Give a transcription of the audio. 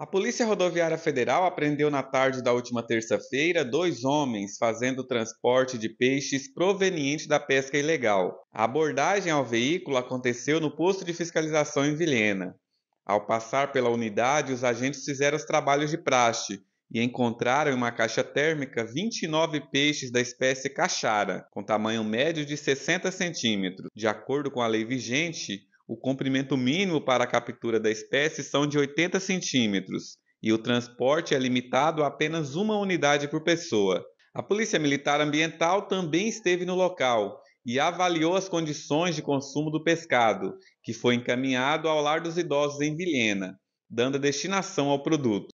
A Polícia Rodoviária Federal apreendeu na tarde da última terça-feira dois homens fazendo transporte de peixes proveniente da pesca ilegal. A abordagem ao veículo aconteceu no posto de fiscalização em Vilhena. Ao passar pela unidade, os agentes fizeram os trabalhos de praxe e encontraram em uma caixa térmica 29 peixes da espécie cachara, com tamanho médio de 60 centímetros. De acordo com a lei vigente, o comprimento mínimo para a captura da espécie são de 80 centímetros e o transporte é limitado a apenas uma unidade por pessoa. A Polícia Militar Ambiental também esteve no local e avaliou as condições de consumo do pescado, que foi encaminhado ao Lar dos Idosos em Vilhena, dando a destinação ao produto.